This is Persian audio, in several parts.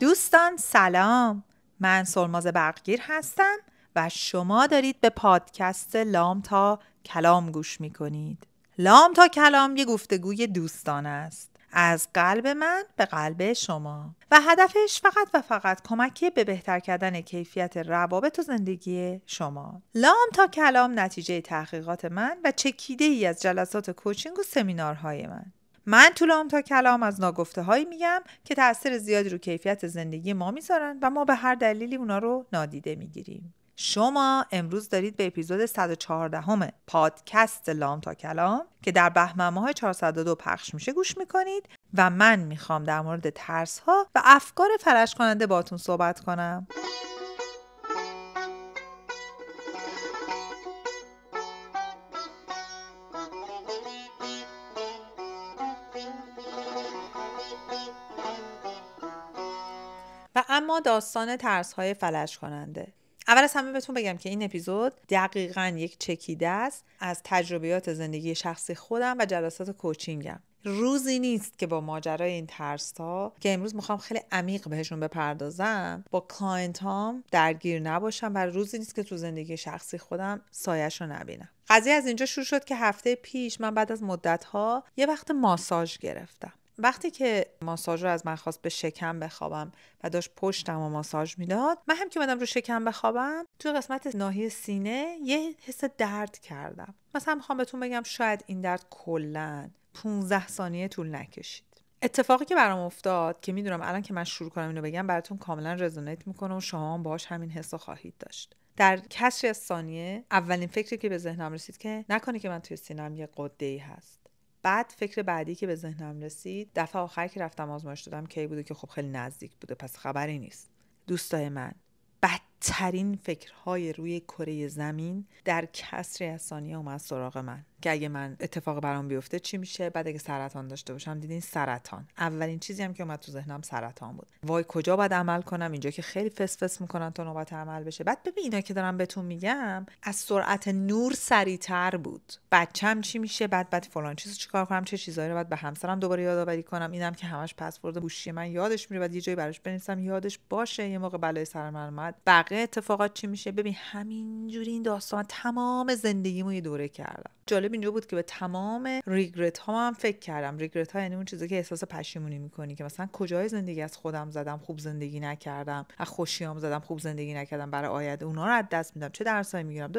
دوستان سلام من سلماز برقگیر هستم و شما دارید به پادکست لام تا کلام گوش می کنید. لام تا کلام یه گفتگوی دوستانه است از قلب من به قلب شما و هدفش فقط و فقط کمک به بهتر کردن کیفیت روابط و زندگی شما لام تا کلام نتیجه تحقیقات من و چکیده ای از جلسات کوچینگ و سمینارهای من من تو لام تا کلام از ناگفته هایی میگم که تاثیر زیادی رو کیفیت زندگی ما میذارن و ما به هر دلیلی اونا رو نادیده میگیریم شما امروز دارید به اپیزود 114 همه پادکست لام تا کلام که در بهمن های 402 پخش میشه گوش میکنید و من میخوام در مورد ترس ها و افکار فرش کننده باتون صحبت کنم و اما داستان ترس های فلش کننده اول از همه بهتون بگم که این اپیزود دقیقا یک چکیده است از تجربیات زندگی شخصی خودم و جلسات کوچینگم روزی نیست که با ماجرای این ترس ها که امروز میخوام خیلی عمیق بهشون بپردازم با کلاینت درگیر نباشم و روزی نیست که تو زندگی شخصی خودم سایش رو نبینم قضیه از اینجا شروع شد که هفته پیش من بعد از مدت ها یه وقت ماساژ گرفتم وقتی که ماساژ رو از من خواست به شکم بخوابم و داشت پشتم و ماساژ میداد من هم که اومدم رو شکم بخوابم تو قسمت ناحیه سینه یه حس درد کردم مثلا میخوام بهتون بگم شاید این درد کلا 15 ثانیه طول نکشید اتفاقی که برام افتاد که میدونم الان که من شروع کنم اینو بگم براتون کاملا رزونیت میکنه و شما هم باش همین حس رو خواهید داشت در کسری از ثانیه اولین فکری که به ذهنم رسید که نکنه که من توی سینم یه قده ای هست بعد فکر بعدی که به ذهنم رسید دفعه آخر که رفتم آزمایش دادم کی بوده که خب خیلی نزدیک بوده پس خبری نیست دوستای من بد ترین فکرهای روی کره زمین در کسری از ثانیه اومد سراغ من که اگه من اتفاق برام بیفته چی میشه بعد اگه سرطان داشته باشم دیدین سرطان اولین چیزی هم که اومد تو ذهنم سرطان بود وای کجا باید عمل کنم اینجا که خیلی فسفس میکنن تا نوبت عمل بشه بعد ببین اینا که دارم بهتون میگم از سرعت نور سریعتر بود بچم چی میشه بعد بعد فلان چیزو چیکار کنم چه چیزایی رو بعد به همسرم دوباره یادآوری کنم اینم که همش پسورد گوشی من یادش میره بعد یه جایی براش بنویسم یادش باشه یه موقع بلای سر من اومد اتفاقات چی میشه ببین همینجوری این داستان تمام زندگیمو یه دوره کردم جالب اینجا بود که به تمام ریگرت ها هم فکر کردم ریگرت ها یعنی اون چیزی که احساس پشیمونی میکنی که مثلا کجای زندگی از خودم زدم خوب زندگی نکردم از خوشیام زدم خوب زندگی نکردم برای آینده اونا رو از دست میدم چه درسایی میگیرم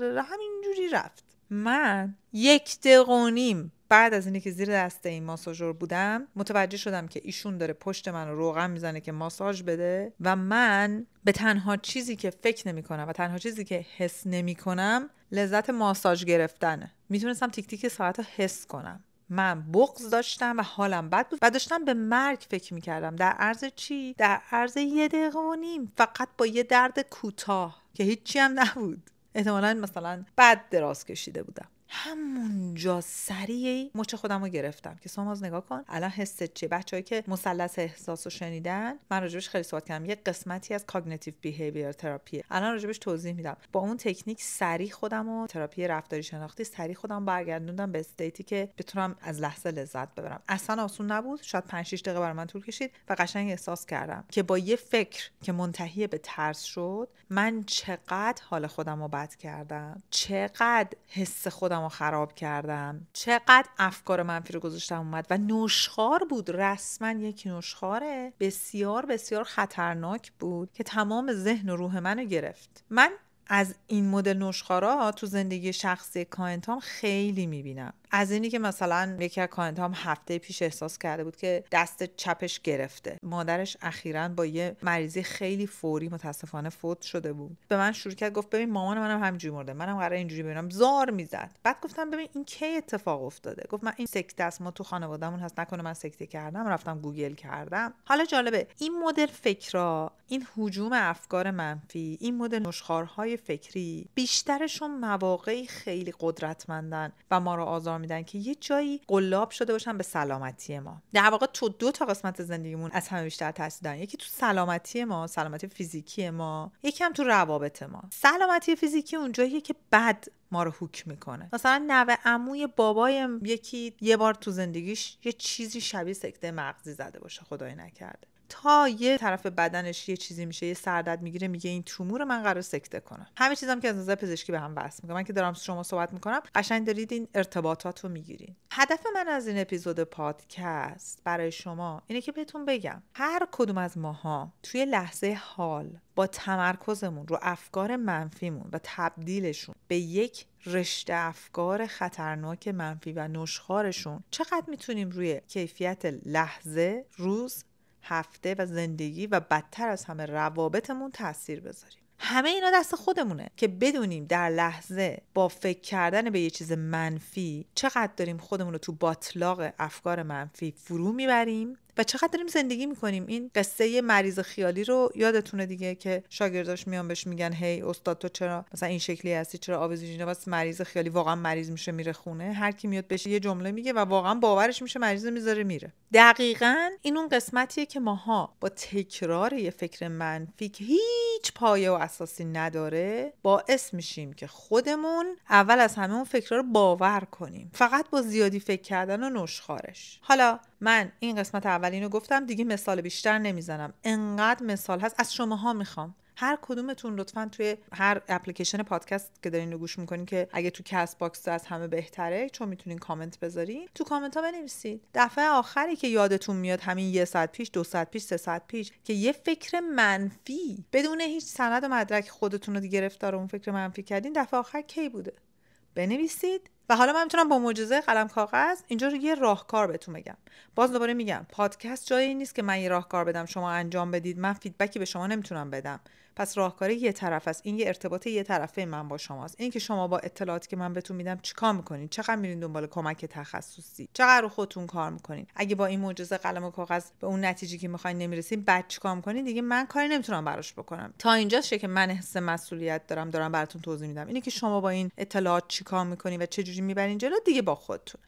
همینجوری رفت من یک دقیقه بعد از اینکه زیر دست این ماساژور بودم متوجه شدم که ایشون داره پشت من رو روغن میزنه که ماساژ بده و من به تنها چیزی که فکر نمی کنم و تنها چیزی که حس نمی کنم لذت ماساژ گرفتنه میتونستم تیک تیک ساعت حس کنم من بغض داشتم و حالم بد بود و داشتم به مرگ فکر میکردم در عرض چی؟ در عرض یه دقیقه و نیم فقط با یه درد کوتاه که هیچی هم نبود احتمالا مثلا بد دراز کشیده بودم همونجا سریع مچ خودم رو گرفتم که ساماز نگاه کن الان حست چیه بچههایی که مثلث احساس رو شنیدن من راجبش خیلی صحبت کردم یه قسمتی از کاگنیتیو بیهیویر تراپی الان راجبش توضیح میدم با اون تکنیک سریع خودم و تراپی رفتاری شناختی سریع خودم برگردوندم به استیتی که بتونم از لحظه لذت ببرم اصلا آسون نبود شاید 5 6 دقیقه بر من طول کشید و قشنگ احساس کردم که با یه فکر که منتهی به ترس شد من چقدر حال خودم رو بد کردم چقدر حس خودم خراب کردم چقدر افکار منفی رو گذاشتم اومد و نوشخار بود رسما یک نوشخاره بسیار بسیار خطرناک بود که تمام ذهن و روح منو گرفت من از این مدل نوشخارا تو زندگی شخصی کاینتام خیلی میبینم از اینی که مثلا یکی از هم هفته پیش احساس کرده بود که دست چپش گرفته مادرش اخیرا با یه مریضی خیلی فوری متاسفانه فوت شده بود به من شروع کرد گفت ببین مامان منم همینجوری مرده منم قرار اینجوری ببینم زار میزد بعد گفتم ببین این کی اتفاق افتاده گفت من این سکته است ما تو خانوادهمون هست نکنه من سکته کردم رفتم گوگل کردم حالا جالبه این مدل فکرا این حجوم افکار منفی این مدل نشخوارهای فکری بیشترشون مواقعی خیلی قدرتمندن و ما رو آزار میدن که یه جایی قلاب شده باشن به سلامتی ما در واقع تو دو تا قسمت زندگیمون از همه بیشتر تاثیر دارن یکی تو سلامتی ما سلامتی فیزیکی ما یکی هم تو روابط ما سلامتی فیزیکی اونجاییه که بد ما رو حک میکنه مثلا نوه عموی بابایم یکی یه بار تو زندگیش یه چیزی شبیه سکته مغزی زده باشه خدای نکرده تا یه طرف بدنش یه چیزی میشه یه سردرد میگیره میگه این تومور من قرار سکته کنم همه چیزام که از نظر پزشکی به هم بس میگم من که دارم شما صحبت میکنم قشنگ دارید این ارتباطات رو میگیرین هدف من از این اپیزود پادکست برای شما اینه که بهتون بگم هر کدوم از ماها توی لحظه حال با تمرکزمون رو افکار منفیمون و تبدیلشون به یک رشته افکار خطرناک منفی و نشخارشون چقدر میتونیم روی کیفیت لحظه روز هفته و زندگی و بدتر از همه روابطمون تاثیر بذاریم همه اینا دست خودمونه که بدونیم در لحظه با فکر کردن به یه چیز منفی چقدر داریم خودمون رو تو باطلاق افکار منفی فرو میبریم و چقدر داریم زندگی میکنیم این قصه مریض خیالی رو یادتونه دیگه که شاگرداش میان بهش میگن هی استاد تو چرا مثلا این شکلی هستی چرا آویزوژینا بس مریض خیالی واقعا مریض میشه میره خونه هر کی میاد بشه یه جمله میگه و واقعا باورش میشه مریض میذاره میره دقیقا این اون قسمتیه که ماها با تکرار یه فکر منفی که هیچ پایه و اساسی نداره باعث میشیم که خودمون اول از همه اون فکرها رو باور کنیم فقط با زیادی فکر کردن و نشخارش حالا من این قسمت اولین رو گفتم دیگه مثال بیشتر نمیزنم انقدر مثال هست از شماها میخوام هر کدومتون لطفا توی هر اپلیکیشن پادکست که دارین رو گوش میکنین که اگه تو کست باکس از همه بهتره چون میتونین کامنت بذارین تو کامنت ها بنویسید دفعه آخری که یادتون میاد همین یه ساعت پیش دو ساعت پیش سه ساعت پیش که یه فکر منفی بدون هیچ سند و مدرک خودتون رو گرفتار اون فکر منفی کردین دفعه آخر کی بوده بنویسید و حالا من میتونم با معجزه قلم کاغذ اینجا رو یه راهکار بهتون بگم باز دوباره میگم پادکست جایی نیست که من یه راهکار بدم شما انجام بدید من فیدبکی به شما نمیتونم بدم پس راهکاری یه طرف است این یه ارتباط یه طرفه من با شماست این که شما با اطلاعاتی که من بهتون میدم چیکار میکنین چقدر میرین دنبال کمک تخصصی چقدر رو خودتون کار میکنین اگه با این معجزه قلم و کاغذ به اون نتیجه که میخواین نمیرسین بعد چیکار میکنین دیگه من کاری نمیتونم براش بکنم تا اینجا شه که من حس مسئولیت دارم دارم براتون توضیح میدم اینه که شما با این اطلاعات چیکار میکنین و چه جوری میبرین جلو دیگه با خودتون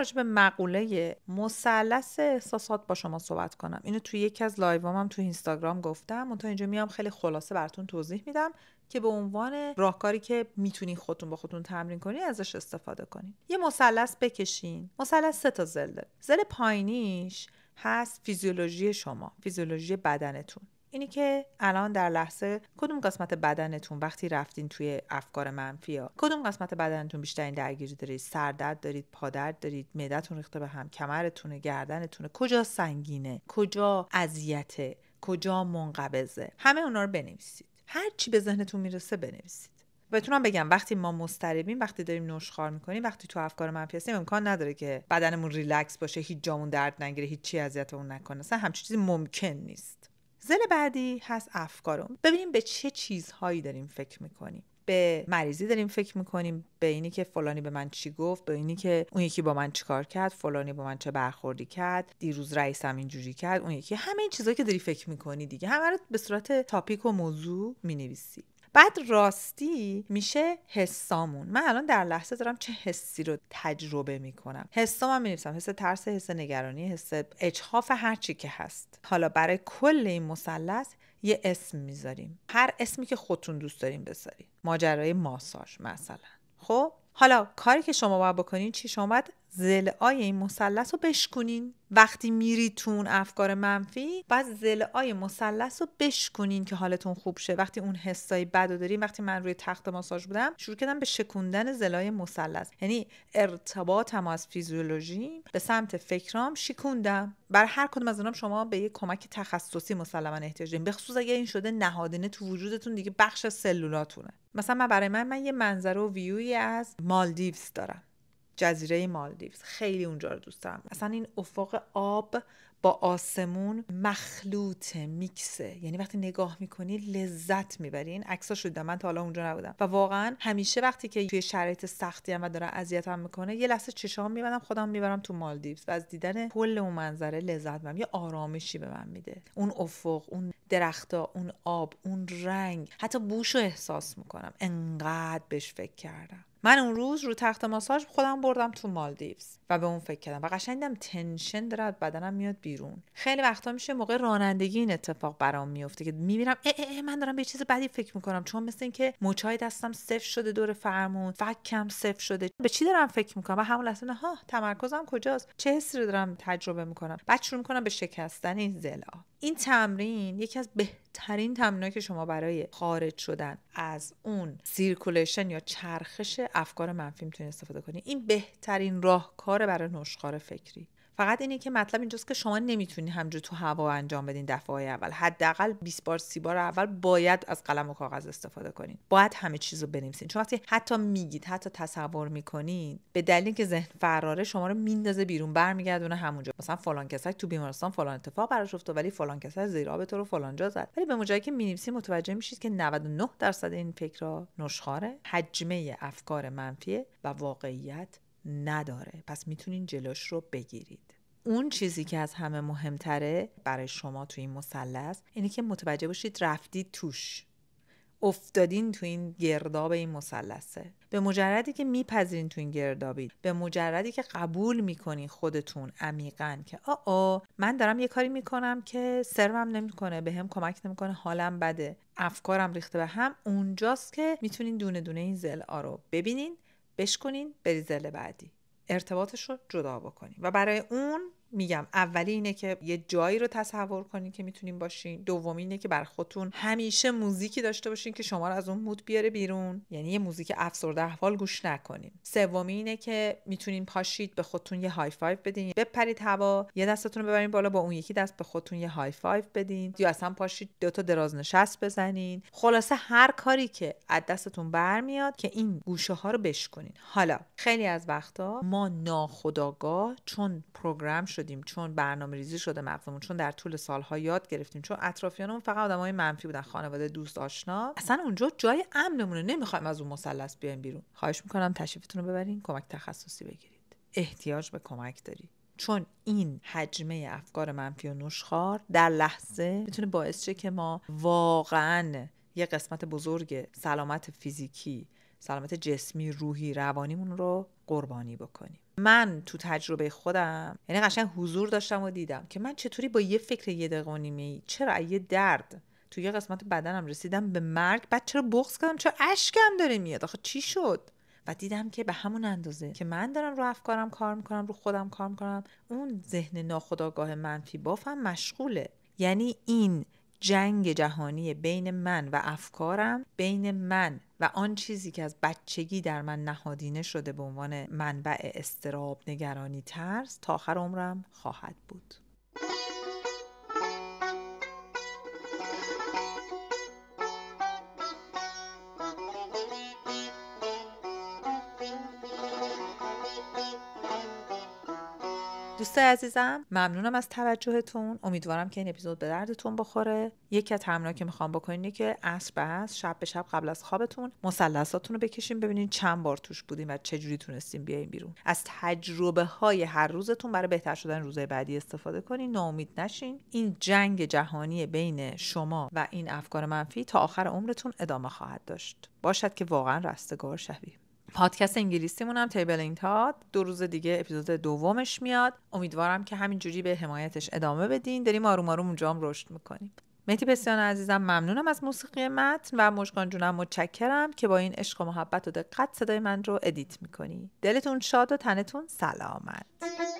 راجع به مقوله مثلث احساسات با شما صحبت کنم اینو توی یکی از لایوام هم توی اینستاگرام گفتم تا اینجا میام خیلی خلاصه براتون توضیح میدم که به عنوان راهکاری که میتونین خودتون با خودتون تمرین کنین ازش استفاده کنید. یه مثلث بکشین مثلث سه تا زل داره زل پایینیش هست فیزیولوژی شما فیزیولوژی بدنتون اینی که الان در لحظه کدوم قسمت بدنتون وقتی رفتین توی افکار منفی ها کدوم قسمت بدنتون بیشترین درگیری دارید سردرد دارید پادرد دارید معدتون ریخته به هم کمرتونه گردنتونه کجا سنگینه کجا اذیته کجا منقبضه همه اونا رو بنویسید هر چی به ذهنتون میرسه بنویسید بتونم بگم وقتی ما مضطربیم وقتی داریم نشخوار میکنیم وقتی تو افکار منفی هستیم امکان نداره که بدنمون ریلکس باشه هیچ جامون درد نگیره هیچ چی اذیتمون نکنه اصلا همچین چیزی ممکن نیست زل بعدی هست افکارم ببینیم به چه چیزهایی داریم فکر میکنیم به مریضی داریم فکر میکنیم به اینی که فلانی به من چی گفت به اینی که اون یکی با من چیکار کرد فلانی با من چه برخوردی کرد دیروز رئیسم اینجوری کرد اون یکی همه این چیزهایی که داری فکر میکنی دیگه همه رو به صورت تاپیک و موضوع مینویسی بعد راستی میشه حسامون من الان در لحظه دارم چه حسی رو تجربه میکنم حسام هم مینویسم حس ترس حس نگرانی حس اجحاف هرچی که هست حالا برای کل این مثلث یه اسم میذاریم هر اسمی که خودتون دوست داریم بذارید ماجرای ماساژ مثلا خب حالا کاری که شما باید بکنین چی شما زلعای این مثلث رو بشکنین وقتی میرید افکار منفی باید زلعای مثلث رو بشکنین که حالتون خوب شه وقتی اون حسای بد دارین وقتی من روی تخت ماساژ بودم شروع کردم به شکوندن زلای مثلث یعنی ارتباطم از فیزیولوژی به سمت فکرام شکوندم بر هر کدوم از اونام شما به یه کمک تخصصی مسلما احتیاج دارین بخصوص اگر این شده نهادینه تو وجودتون دیگه بخش سلولاتونه مثلا من برای من من یه منظره و ویوی از مالدیوز دارم جزیره مالدیوز خیلی اونجا رو دوست دارم اصلا این افق آب با آسمون مخلوط میکسه یعنی وقتی نگاه میکنی لذت میبری این ها شده من تا حالا اونجا نبودم و واقعا همیشه وقتی که توی شرایط سختی هم و داره اذیتم میکنه یه لحظه چشام میبندم خودم میبرم تو مالدیوز و از دیدن کل اون منظره لذت میبرم یه آرامشی به من میده اون افق اون درختا اون آب اون رنگ حتی بوش رو احساس میکنم انقدر بهش فکر کردم من اون روز رو تخت ماساژ خودم بردم تو مالدیوز و به اون فکر کردم و قشنگم تنشن داره از بدنم میاد بیرون خیلی وقتا میشه موقع رانندگی این اتفاق برام میفته که میبینم اه, اه, اه من دارم به چیز بدی فکر میکنم چون مثل اینکه مچای دستم سف شده دور فرمون فکم سف شده به چی دارم فکر میکنم و همون لحظه ها تمرکزم کجاست چه حسی رو دارم تجربه میکنم بعد شروع میکنم به شکستن این زلا این تمرین یکی از بهترین تمرینایی که شما برای خارج شدن از اون سیرکولیشن یا چرخش افکار منفی میتونی استفاده کنی این بهترین راهکار برای نشخار فکری فقط اینه که مطلب اینجاست که شما نمیتونی همجور تو هوا انجام بدین دفعه اول حداقل 20 بار 30 بار اول باید از قلم و کاغذ استفاده کنین باید همه چیز رو بنویسین چون وقتی حتی میگید حتی تصور میکنین به دلیل که ذهن فراره شما رو میندازه بیرون برمیگردونه همونجا مثلا فلان کسک تو بیمارستان فلان اتفاق براش افتاد ولی فلان کسک زیر آب تو رو فلان جا زد ولی به موجایی که مینویسین متوجه میشید که 99 درصد این فکرها نشخاره حجمه افکار منفیه و واقعیت نداره پس میتونین جلوش رو بگیرید اون چیزی که از همه مهمتره برای شما تو این مثلث اینه که متوجه باشید رفتید توش افتادین تو این گرداب این مثلثه به مجردی که میپذیرین تو این گردابید به مجردی که قبول میکنین خودتون عمیقا که آه من دارم یه کاری میکنم که سرمم نمیکنه به هم کمک نمیکنه حالم بده افکارم ریخته به هم اونجاست که میتونین دونه دونه این زل رو ببینین بشکنین بریزل بعدی ارتباطش رو جدا بکنین و برای اون میگم اولی اینه که یه جایی رو تصور کنین که میتونین باشین دومی اینه که بر خودتون همیشه موزیکی داشته باشین که شما رو از اون مود بیاره بیرون یعنی یه موزیک افسرده احوال گوش نکنین سومی اینه که میتونین پاشید به خودتون یه های فایو بدین بپرید هوا یه دستتون رو ببرین بالا با اون یکی دست به خودتون یه های فایو بدین یا اصلا پاشید دو تا دراز نشست بزنین خلاصه هر کاری که از دستتون برمیاد که این گوشه ها رو بشکنین حالا خیلی از وقتا ما ناخداگاه چون پروگرام شدیم چون برنامه ریزی شده مغزمون چون در طول سالها یاد گرفتیم چون اطرافیانمون فقط های منفی بودن خانواده دوست آشنا اصلا اونجا جای امنمونه نمیخوایم از اون مثلث بیایم بیرون خواهش میکنم تشریفتون رو ببرین کمک تخصصی بگیرید احتیاج به کمک داری چون این حجمه افکار منفی و نشخار در لحظه میتونه باعث شه که ما واقعا یه قسمت بزرگ سلامت فیزیکی سلامت جسمی روحی روانیمون رو قربانی بکنیم من تو تجربه خودم یعنی قشنگ حضور داشتم و دیدم که من چطوری با یه فکر یه دقیقه و ای چرا یه درد تو یه قسمت بدنم رسیدم به مرگ بعد چرا بغض کردم چرا اشکم داره میاد آخه چی شد و دیدم که به همون اندازه که من دارم رو افکارم کار میکنم رو خودم کار میکنم اون ذهن ناخودآگاه منفی بافم مشغوله یعنی این جنگ جهانی بین من و افکارم بین من و آن چیزی که از بچگی در من نهادینه شده به عنوان منبع استراب نگرانی ترس تا آخر عمرم خواهد بود دوستای عزیزم ممنونم از توجهتون امیدوارم که این اپیزود به دردتون بخوره یکی از تمرینایی که میخوام بکنین اینه که عصر به شب به شب قبل از خوابتون مثلثاتون رو بکشین ببینین چند بار توش بودیم و چه جوری تونستین بیاین بیرون از تجربه های هر روزتون برای بهتر شدن روزهای بعدی استفاده کنین ناامید نشین این جنگ جهانی بین شما و این افکار منفی تا آخر عمرتون ادامه خواهد داشت باشد که واقعا رستگار شویم پادکست انگلیسیمون هم تیبل این تاد دو روز دیگه اپیزود دومش میاد امیدوارم که همینجوری به حمایتش ادامه بدین داریم آروم آروم اونجا هم رشد میکنیم مهدی بسیار عزیزم ممنونم از موسیقی متن و مشکان جونم متشکرم که با این عشق و محبت و دقت صدای من رو ادیت میکنی دلتون شاد و تنتون سلامت